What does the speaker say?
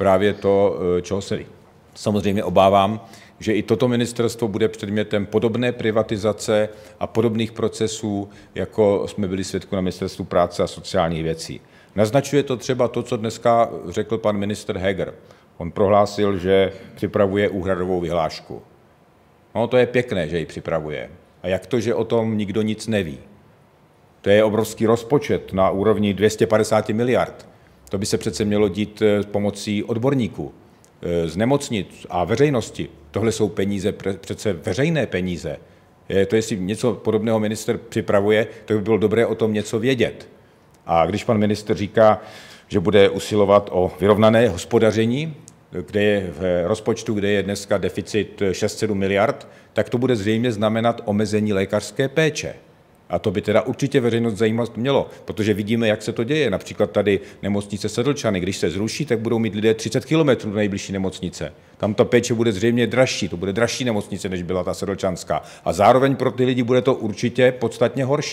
právě to, eh, čeho se samozřejmě obávám, že i toto ministerstvo bude předmětem podobné privatizace a podobných procesů, jako jsme byli svědku na ministerstvu práce a sociálních věcí. Naznačuje to třeba to, co dneska řekl pan minister Heger. On prohlásil, že připravuje úhradovou vyhlášku. No to je pěkné, že ji připravuje. A jak to, že o tom nikdo nic neví? To je obrovský rozpočet na úrovni 250 miliard. To by se přece mělo dít eh, pomocí odborníků eh, z nemocnic a veřejnosti. Tohle jsou peníze, přece veřejné peníze. To, jestli něco podobného minister připravuje, to by bylo dobré o tom něco vědět. A když pan minister říká, že bude usilovat o vyrovnané hospodaření, kde je v rozpočtu, kde je dneska deficit 6-7 eh, miliard, tak to bude zřejmě znamenat omezení lékařské péče. A to by teda určitě veřejnost zajímat mělo, protože vidíme, jak se to děje. Například tady nemocnice Sedlčany, když se zruší, tak budou mít lidé 30 km do nejbližší nemocnice. Tam ta péče bude zřejmě dražší, to bude dražší nemocnice, než byla ta sedlčanská. A zároveň pro ty lidi bude to určitě podstatně horší.